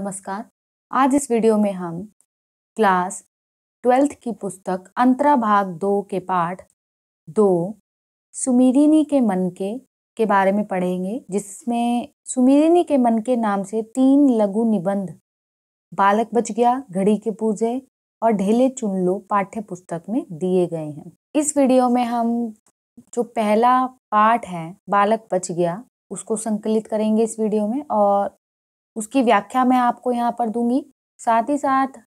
नमस्कार आज इस वीडियो में हम क्लास ट्वेल्थ की पुस्तक अंतरा भाग दो के पाठ दो सुमीरिनी के मन के के बारे में पढ़ेंगे जिसमें सुमीरिनी के मन के नाम से तीन लघु निबंध बालक बच गया घड़ी के पूजे और ढेले चुन लो पाठ्य पुस्तक में दिए गए हैं इस वीडियो में हम जो पहला पाठ है बालक बच गया उसको संकलित करेंगे इस वीडियो में और उसकी व्याख्या मैं आपको यहाँ पर दूंगी साथ ही साथ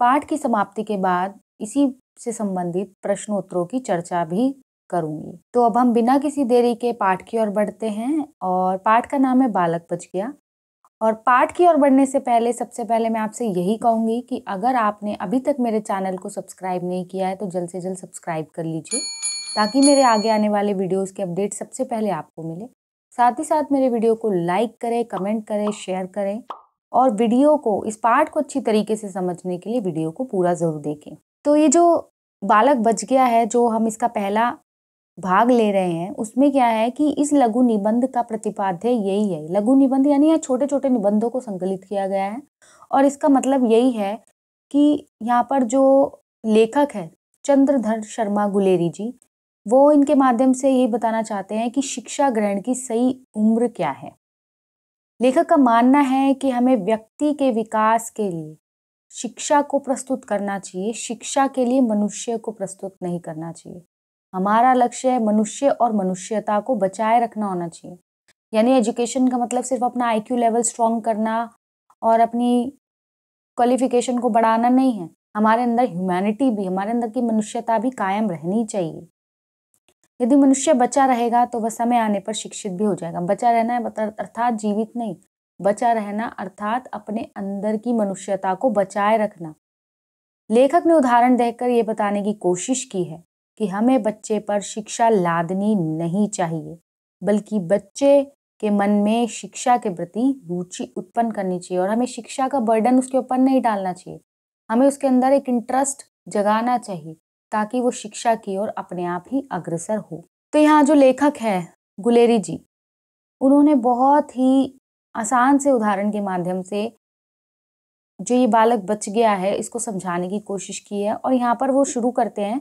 पाठ की समाप्ति के बाद इसी से संबंधित प्रश्नोत्तरों की चर्चा भी करूंगी तो अब हम बिना किसी देरी के पाठ की ओर बढ़ते हैं और पाठ का नाम है बालक गया और पाठ की ओर बढ़ने से पहले सबसे पहले मैं आपसे यही कहूंगी कि अगर आपने अभी तक मेरे चैनल को सब्सक्राइब नहीं किया है तो जल्द से जल्द सब्सक्राइब कर लीजिए ताकि मेरे आगे आने वाले वीडियोस के अपडेट सबसे पहले आपको मिले साथ ही साथ मेरे वीडियो को लाइक करें कमेंट करें शेयर करें और वीडियो को इस पार्ट को अच्छी तरीके से समझने के लिए वीडियो को पूरा ज़रूर देखें तो ये जो बालक बच गया है जो हम इसका पहला भाग ले रहे हैं उसमें क्या है कि इस लघु निबंध का प्रतिपाद्य यही है लघु निबंध यानी यहाँ छोटे छोटे निबंधों को संकलित किया गया है और इसका मतलब यही है कि यहाँ पर जो लेखक है चंद्रधर शर्मा गुलेरी जी वो इनके माध्यम से ये बताना चाहते हैं कि शिक्षा ग्रहण की सही उम्र क्या है लेखक का मानना है कि हमें व्यक्ति के विकास के लिए शिक्षा को प्रस्तुत करना चाहिए शिक्षा के लिए मनुष्य को प्रस्तुत नहीं करना चाहिए हमारा लक्ष्य है मनुष्य और मनुष्यता को बचाए रखना होना चाहिए यानी एजुकेशन का मतलब सिर्फ अपना आईक्यू लेवल स्ट्रॉन्ग करना और अपनी क्वालिफिकेशन को बढ़ाना नहीं है हमारे अंदर ह्यूमैनिटी भी हमारे अंदर की मनुष्यता भी कायम रहनी चाहिए यदि मनुष्य बचा रहेगा तो वह समय आने पर शिक्षित भी हो जाएगा बचा रहना अर्थात जीवित नहीं बचा रहना अर्थात अपने अंदर की मनुष्यता को बचाए रखना लेखक ने उदाहरण देकर ये बताने की कोशिश की है कि हमें बच्चे पर शिक्षा लादनी नहीं चाहिए बल्कि बच्चे के मन में शिक्षा के प्रति रुचि उत्पन्न करनी चाहिए और हमें शिक्षा का बर्डन उसके ऊपर नहीं डालना चाहिए हमें उसके अंदर एक इंटरेस्ट जगाना चाहिए ताकि वो शिक्षा की ओर अपने आप ही अग्रसर हो तो यहाँ जो लेखक है गुलेरी जी उन्होंने बहुत ही आसान से उदाहरण के माध्यम से जो ये बालक बच गया है इसको समझाने की कोशिश की है और यहाँ पर वो शुरू करते हैं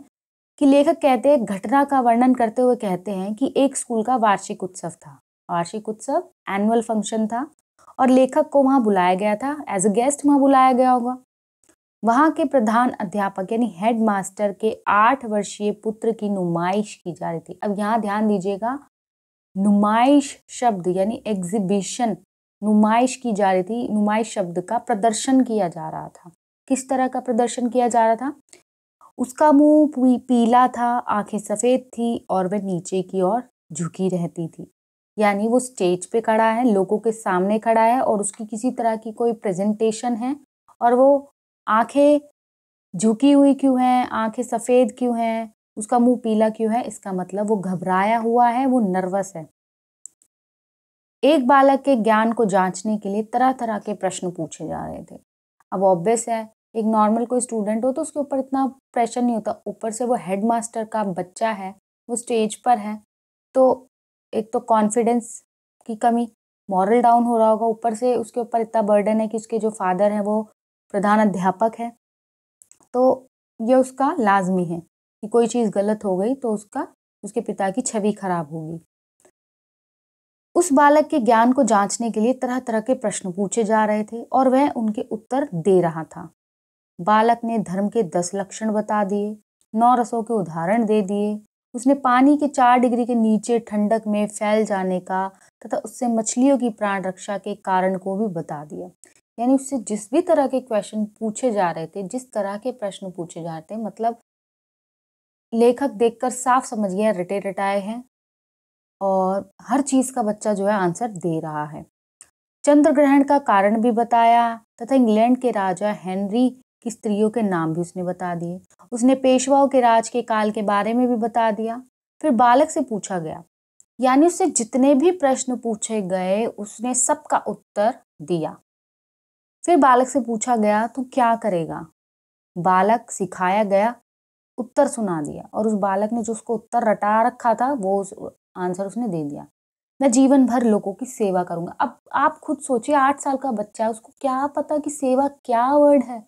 कि लेखक कहते हैं घटना का वर्णन करते हुए कहते हैं कि एक स्कूल का वार्षिक उत्सव था वार्षिक उत्सव एनुअल फंक्शन था और लेखक को वहाँ बुलाया गया था एज अ गेस्ट वहाँ बुलाया गया होगा वहाँ के प्रधान अध्यापक यानी हेड मास्टर के आठ वर्षीय पुत्र की नुमाइश की जा रही थी अब यहाँ ध्यान दीजिएगा नुमाइश शब्द यानी एग्जिबिशन नुमाइश की जा रही थी नुमाइश शब्द का प्रदर्शन किया जा रहा था किस तरह का प्रदर्शन किया जा रहा था उसका मुंह पीला था आंखें सफ़ेद थी और वह नीचे की ओर झुकी रहती थी यानी वो स्टेज पे खड़ा है लोगों के सामने खड़ा है और उसकी किसी तरह की कोई प्रेजेंटेशन है और वो आंखें झुकी हुई क्यों हैं आंखें सफ़ेद क्यों हैं उसका मुंह पीला क्यों है इसका मतलब वो घबराया हुआ है वो नर्वस है एक बालक के ज्ञान को जांचने के लिए तरह तरह के प्रश्न पूछे जा रहे थे अब ऑब्वियस है एक नॉर्मल कोई स्टूडेंट हो तो उसके ऊपर इतना प्रेशर नहीं होता ऊपर से वो हेडमास्टर का बच्चा है वो स्टेज पर है तो एक तो कॉन्फिडेंस की कमी मॉरल डाउन हो रहा होगा ऊपर से उसके ऊपर इतना बर्डन है कि उसके जो फादर हैं वो प्रधान अध्यापक है तो यह उसका लाजमी है कि कोई चीज़ गलत हो गई तो उसका उसके पिता की छवि खराब होगी उस बालक के ज्ञान को जांचने के लिए तरह तरह के प्रश्न पूछे जा रहे थे और वह उनके उत्तर दे रहा था बालक ने धर्म के दस लक्षण बता दिए नौ रसों के उदाहरण दे दिए उसने पानी के चार डिग्री के नीचे ठंडक में फैल जाने का तथा उससे मछलियों की प्राण रक्षा के कारण को भी बता दिया यानी उससे जिस भी तरह के क्वेश्चन पूछे जा रहे थे जिस तरह के प्रश्न पूछे जा रहे थे मतलब लेखक देखकर साफ समझ गया रटे रटाए हैं और हर चीज़ का बच्चा जो है आंसर दे रहा है चंद्र ग्रहण का कारण भी बताया तथा इंग्लैंड के राजा हेनरी की स्त्रियों के नाम भी उसने बता दिए उसने पेशवाओं के राज के काल के बारे में भी बता दिया फिर बालक से पूछा गया यानी उससे जितने भी प्रश्न पूछे गए उसने सबका उत्तर दिया फिर बालक से पूछा गया तू क्या करेगा बालक सिखाया गया उत्तर सुना दिया और उस बालक ने जो उसको उत्तर रटा रखा था वो उस आंसर उसने दे दिया मैं जीवन भर लोगों की सेवा करूंगा अब आप खुद सोचिए आठ साल का बच्चा है उसको क्या पता कि सेवा क्या वर्ड है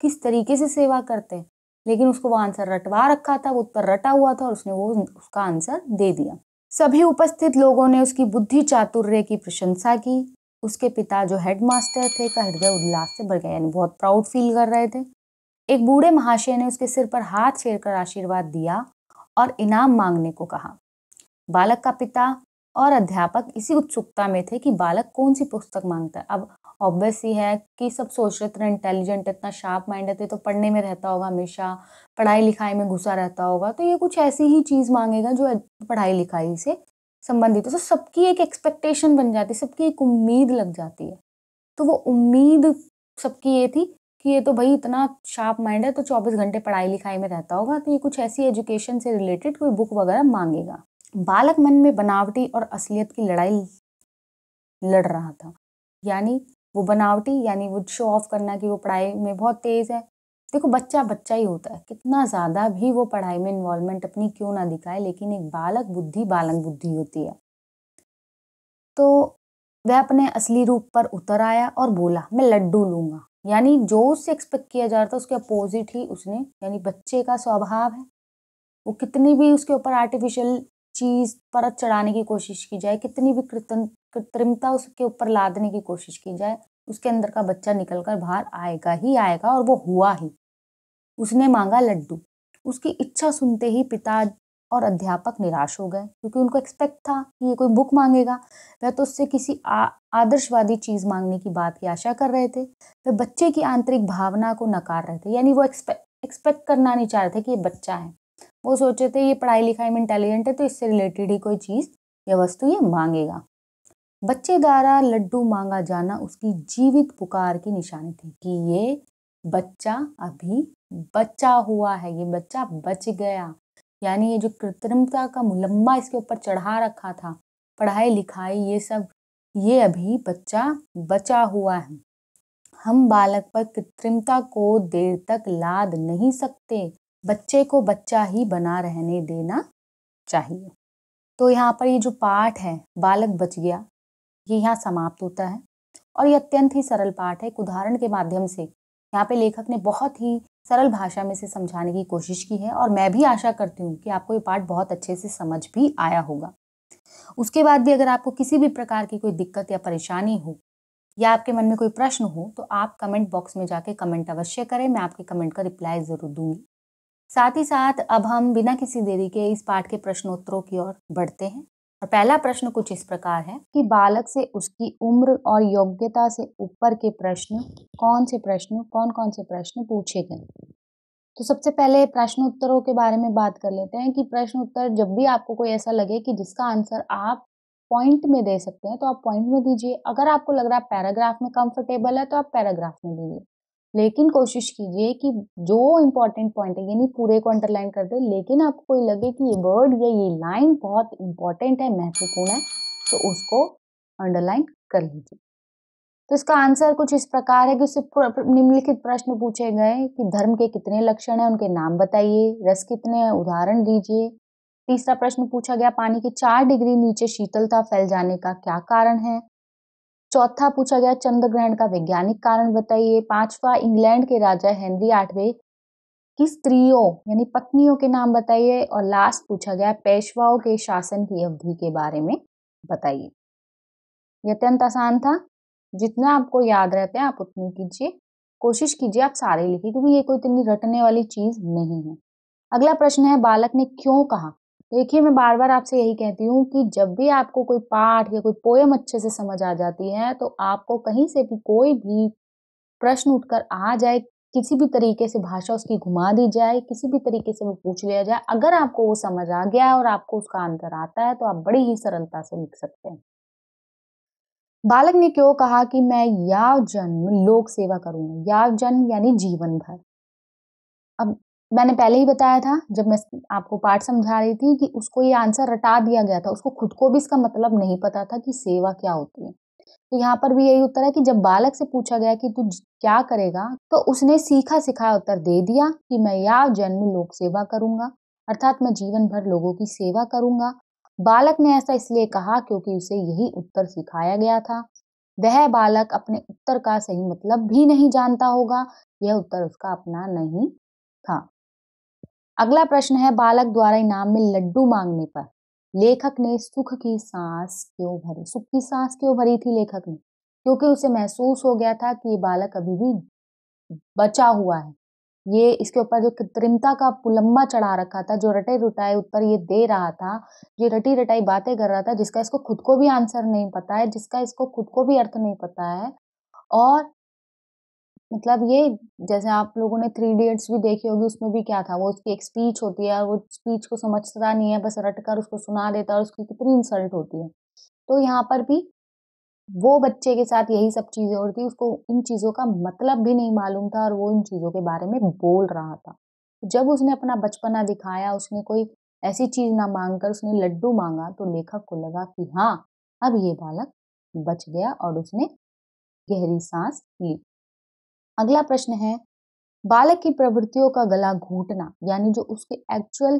किस तरीके से सेवा करते हैं लेकिन उसको वो आंसर रटवा रखा था वो उत्तर रटा हुआ था और उसने वो उसका आंसर दे दिया सभी उपस्थित लोगों ने उसकी बुद्धि चातुर्य की प्रशंसा की उसके पिता जो हेडमास्टर थे का हृदय उल्लास से भर गया यानी बहुत प्राउड फील कर रहे थे एक बूढ़े महाशय ने उसके सिर पर हाथ कर आशीर्वाद दिया और इनाम मांगने को कहा बालक का पिता और अध्यापक इसी उत्सुकता में थे कि बालक कौन सी पुस्तक मांगता है अब ऑब्वियस ही है कि सब सोच रहे इतना इंटेलिजेंट इतना शार्प माइंडेड है तो पढ़ने में रहता होगा हमेशा पढ़ाई लिखाई में घुसा रहता होगा तो ये कुछ ऐसी ही चीज़ मांगेगा जो पढ़ाई लिखाई से संबंधित तो सबकी एक एक्सपेक्टेशन बन जाती है सबकी एक उम्मीद लग जाती है तो वो उम्मीद सबकी ये थी कि ये तो भाई इतना शार्प माइंड है तो चौबीस घंटे पढ़ाई लिखाई में रहता होगा तो ये कुछ ऐसी एजुकेशन से रिलेटेड कोई बुक वगैरह मांगेगा बालक मन में बनावटी और असलियत की लड़ाई लड़ रहा था यानी वो बनावटी यानी वो शो ऑफ करना कि वो पढ़ाई में बहुत तेज़ है देखो बच्चा बच्चा ही होता है कितना ज़्यादा भी वो पढ़ाई में इन्वॉल्वमेंट अपनी क्यों ना दिखाए लेकिन एक बालक बुद्धि बालक बुद्धि होती है तो वह अपने असली रूप पर उतर आया और बोला मैं लड्डू लूँगा यानी जो उससे एक्सपेक्ट किया जा रहा था उसके अपोजिट ही उसने यानी बच्चे का स्वभाव है वो कितनी भी उसके ऊपर आर्टिफिशियल चीज़ परत चढ़ाने की कोशिश की जाए कितनी भी कृतन कृत्रिमता उसके ऊपर लादने की कोशिश की जाए उसके अंदर का बच्चा निकल कर बाहर आएगा ही आएगा और वो हुआ ही उसने मांगा लड्डू उसकी इच्छा सुनते ही पिता और अध्यापक निराश हो गए क्योंकि उनको एक्सपेक्ट था कि ये कोई बुक मांगेगा वह तो उससे किसी आदर्शवादी चीज़ मांगने की बात की आशा कर रहे थे वह बच्चे की आंतरिक भावना को नकार रहे थे यानी वो एक्सपेक्ट एक्सपेक्ट करना नहीं चाह रहे थे कि ये बच्चा है वो सोचे थे ये पढ़ाई लिखाई में इंटेलिजेंट है तो इससे रिलेटेड ही कोई चीज़ या वस्तु ये मांगेगा बच्चे द्वारा लड्डू मांगा जाना उसकी जीवित पुकार की निशानी थी कि ये बच्चा अभी बचा हुआ है ये बच्चा बच गया यानी ये जो कृत्रिमता का मुलम्बा इसके ऊपर चढ़ा रखा था पढ़ाई लिखाई ये सब ये अभी बच्चा बचा हुआ है हम बालक पर कृत्रिमता को देर तक लाद नहीं सकते बच्चे को बच्चा ही बना रहने देना चाहिए तो यहाँ पर ये जो पाठ है बालक बच गया ये यहाँ समाप्त होता है और ये अत्यंत ही सरल पाठ है एक उदाहरण के माध्यम से यहाँ पे लेखक ने बहुत ही सरल भाषा में से समझाने की कोशिश की है और मैं भी आशा करती हूँ कि आपको ये पार्ट बहुत अच्छे से समझ भी आया होगा उसके बाद भी अगर आपको किसी भी प्रकार की कोई दिक्कत या परेशानी हो या आपके मन में कोई प्रश्न हो तो आप कमेंट बॉक्स में जाके कमेंट अवश्य करें मैं आपके कमेंट का रिप्लाई ज़रूर दूंगी साथ ही साथ अब हम बिना किसी देरी के इस पाठ के प्रश्नोत्तरों की ओर बढ़ते हैं और पहला प्रश्न कुछ इस प्रकार है कि बालक से उसकी उम्र और योग्यता से ऊपर के प्रश्न कौन से प्रश्न कौन कौन से प्रश्न पूछे गए तो सबसे पहले प्रश्न उत्तरों के बारे में बात कर लेते हैं कि प्रश्न उत्तर जब भी आपको कोई ऐसा लगे कि जिसका आंसर आप पॉइंट में दे सकते हैं तो आप पॉइंट में दीजिए अगर आपको लग रहा है पैराग्राफ में कंफर्टेबल है तो आप पैराग्राफ में दीजिए लेकिन कोशिश कीजिए कि जो इम्पोर्टेंट पॉइंट है यानी पूरे को अंडरलाइन कर दे लेकिन आपको कोई लगे कि ये वर्ड या ये लाइन बहुत इम्पॉर्टेंट है महत्वपूर्ण है तो उसको अंडरलाइन कर लीजिए तो इसका आंसर कुछ इस प्रकार है कि उससे निम्नलिखित प्रश्न पूछे गए कि धर्म के कितने लक्षण हैं उनके नाम बताइए रस कितने हैं उदाहरण दीजिए तीसरा प्रश्न पूछा गया पानी की चार डिग्री नीचे शीतलता फैल जाने का क्या कारण है चौथा पूछा गया चंद्र ग्रहण का वैज्ञानिक कारण बताइए पांचवा इंग्लैंड के राजा हेनरी आठवें की स्त्रियों यानी पत्नियों के नाम बताइए और लास्ट पूछा गया पेशवाओं के शासन की अवधि के बारे में बताइए यह अत्यंत आसान था जितना आपको याद रहता है आप उतनी कीजिए कोशिश कीजिए आप सारे लिखिए क्योंकि ये कोई इतनी रटने वाली चीज नहीं है अगला प्रश्न है बालक ने क्यों कहा देखिए मैं बार बार आपसे यही कहती हूँ कि जब भी आपको कोई पाठ या कोई पोएम अच्छे से समझ आ जाती है तो आपको कहीं से भी कोई भी प्रश्न उठकर आ जाए किसी भी तरीके से भाषा उसकी घुमा दी जाए किसी भी तरीके से वो पूछ लिया जाए अगर आपको वो समझ आ गया है और आपको उसका आंसर आता है तो आप बड़ी ही सरलता से लिख सकते हैं बालक ने क्यों कहा कि मैं या जन्म लोक सेवा करूंगा याव जन्म यानी जीवन भर अब मैंने पहले ही बताया था जब मैं आपको पाठ समझा रही थी कि उसको ये आंसर रटा दिया गया था उसको खुद को भी इसका मतलब नहीं पता था कि सेवा क्या होती है तो यहाँ पर भी यही उत्तर है कि जब बालक से पूछा गया कि तू क्या करेगा तो उसने सीखा सिखाया उत्तर दे दिया कि मैं या जन्म लोक सेवा करूंगा अर्थात मैं जीवन भर लोगों की सेवा करूंगा बालक ने ऐसा इसलिए कहा क्योंकि उसे यही उत्तर सिखाया गया था वह बालक अपने उत्तर का सही मतलब भी नहीं जानता होगा यह उत्तर उसका अपना नहीं था अगला प्रश्न है बालक द्वारा इनाम में लड्डू मांगने पर लेखक ने सुख की सांस क्यों भरी सुख की सांस क्यों भरी थी लेखक ने क्योंकि उसे महसूस हो गया था कि ये बालक अभी भी बचा हुआ है ये इसके ऊपर जो कृत्रिमता का पुलम्बा चढ़ा रखा था जो रटे रुटाए उत्तर ये दे रहा था जो रटी रटाई बातें कर रहा था जिसका इसको खुद को भी आंसर नहीं पता है जिसका इसको खुद को भी अर्थ नहीं पता है और मतलब ये जैसे आप लोगों ने थ्री इडियट्स भी देखी होगी उसमें भी क्या था वो उसकी एक स्पीच होती है वो स्पीच को समझता नहीं है बस रट कर उसको सुना देता है और उसकी कितनी इंसल्ट होती है तो यहाँ पर भी वो बच्चे के साथ यही सब चीज़ें हो रही थी उसको इन चीज़ों का मतलब भी नहीं मालूम था और वो इन चीज़ों के बारे में बोल रहा था जब उसने अपना बचपना दिखाया उसने कोई ऐसी चीज़ ना मांग कर उसने लड्डू मांगा तो लेखक को लगा कि हाँ अब ये बालक बच गया और उसने गहरी सांस ली अगला प्रश्न है बालक की प्रवृत्तियों का गला घोटना यानी जो उसके एक्चुअल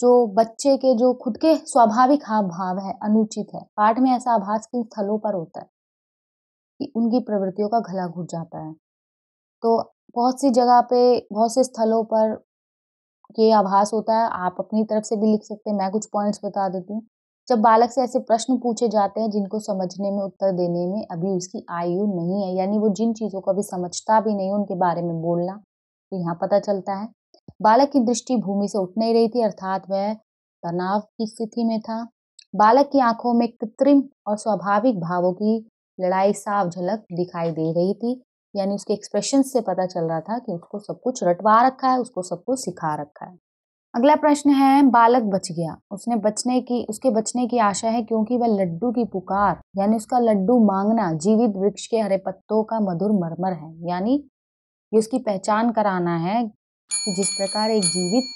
जो बच्चे के जो खुद के स्वाभाविक हाव भाव है अनुचित है पाठ में ऐसा आभास किन स्थलों पर होता है कि उनकी प्रवृत्तियों का गला घुट जाता है तो बहुत सी जगह पे बहुत से स्थलों पर ये आभास होता है आप अपनी तरफ से भी लिख सकते हैं मैं कुछ पॉइंट्स बता देती हूँ जब बालक से ऐसे प्रश्न पूछे जाते हैं जिनको समझने में उत्तर देने में अभी उसकी आयु नहीं है यानी वो जिन चीज़ों को अभी समझता भी नहीं उनके बारे में बोलना तो यहाँ पता चलता है बालक की दृष्टि भूमि से उठ नहीं रही थी अर्थात वह तनाव की स्थिति में था बालक की आंखों में कृत्रिम और स्वाभाविक भावों की लड़ाई साफ झलक दिखाई दे रही थी यानी उसके एक्सप्रेशन से पता चल रहा था कि उसको सब कुछ रटवा रखा है उसको सब कुछ सिखा रखा है अगला प्रश्न है बालक बच गया उसने बचने की उसके बचने की आशा है क्योंकि वह लड्डू की पुकार यानी उसका लड्डू मांगना जीवित वृक्ष के हरे पत्तों का मधुर मरमर है यानी ये उसकी पहचान कराना है कि जिस प्रकार एक जीवित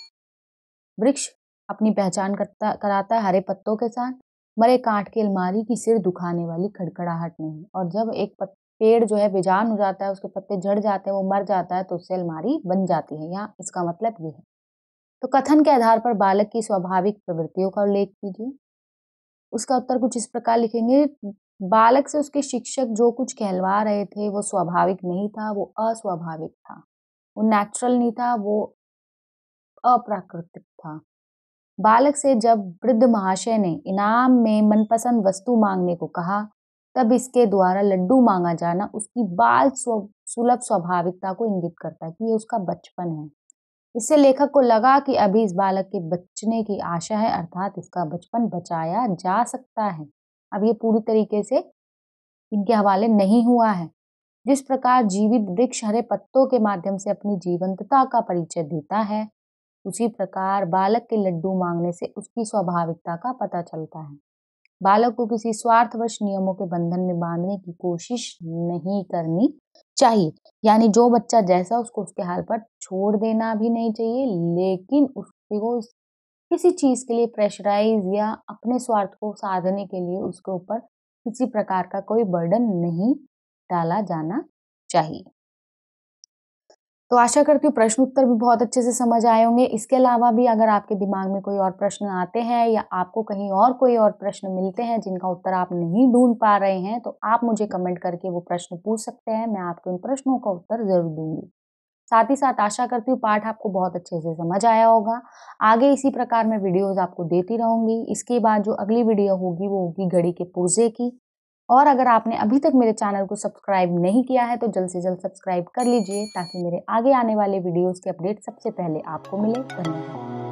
वृक्ष अपनी पहचान करता कराता है हरे पत्तों के साथ मरे कांट की अलमारी की सिर दुखाने वाली खड़खड़ाहट नहीं और जब एक पत, पेड़ जो है बेजान हो जाता है उसके पत्ते झड़ जाते हैं वो मर जाता है तो उससे अलमारी बन जाती है यहाँ इसका मतलब ये है तो कथन के आधार पर बालक की स्वाभाविक प्रवृत्तियों का उल्लेख कीजिए उसका उत्तर कुछ इस प्रकार लिखेंगे बालक से उसके शिक्षक जो कुछ कहलवा रहे थे वो स्वाभाविक नहीं था वो अस्वाभाविक था वो नेचुरल नहीं था वो अप्राकृतिक था बालक से जब वृद्ध महाशय ने इनाम में मनपसंद वस्तु मांगने को कहा तब इसके द्वारा लड्डू मांगा जाना उसकी बाल सुलभ स्वाभाविकता को इंगित करता है कि ये उसका बचपन है इससे लेखक को लगा कि अभी इस बालक के बचने की आशा है अर्थात इसका बचपन बचाया जा सकता है अब ये पूरी तरीके से इनके हवाले नहीं हुआ है जिस प्रकार जीवित वृक्ष हरे पत्तों के माध्यम से अपनी जीवंतता का परिचय देता है उसी प्रकार बालक के लड्डू मांगने से उसकी स्वाभाविकता का पता चलता है बालक को किसी स्वार्थवश नियमों के बंधन में बांधने की कोशिश नहीं करनी चाहिए यानी जो बच्चा जैसा उसको उसके हाल पर छोड़ देना भी नहीं चाहिए लेकिन उसको किसी चीज़ के लिए प्रेशराइज या अपने स्वार्थ को साधने के लिए उसके ऊपर किसी प्रकार का कोई बर्डन नहीं डाला जाना चाहिए तो आशा करती हूँ प्रश्न उत्तर भी बहुत अच्छे से समझ आए होंगे इसके अलावा भी अगर आपके दिमाग में कोई और प्रश्न आते हैं या आपको कहीं और कोई और प्रश्न मिलते हैं जिनका उत्तर आप नहीं ढूंढ पा रहे हैं तो आप मुझे कमेंट करके वो प्रश्न पूछ सकते हैं मैं आपके उन प्रश्नों का उत्तर जरूर दूंगी साथ ही साथ आशा करती हूँ पाठ आपको बहुत अच्छे से समझ आया होगा आगे इसी प्रकार मैं वीडियोज़ आपको देती रहूँगी इसके बाद जो अगली वीडियो होगी वो होगी घड़ी के पुर्जे की और अगर आपने अभी तक मेरे चैनल को सब्सक्राइब नहीं किया है तो जल्द से जल्द सब्सक्राइब कर लीजिए ताकि मेरे आगे आने वाले वीडियोस के अपडेट सबसे पहले आपको मिले धन्यवाद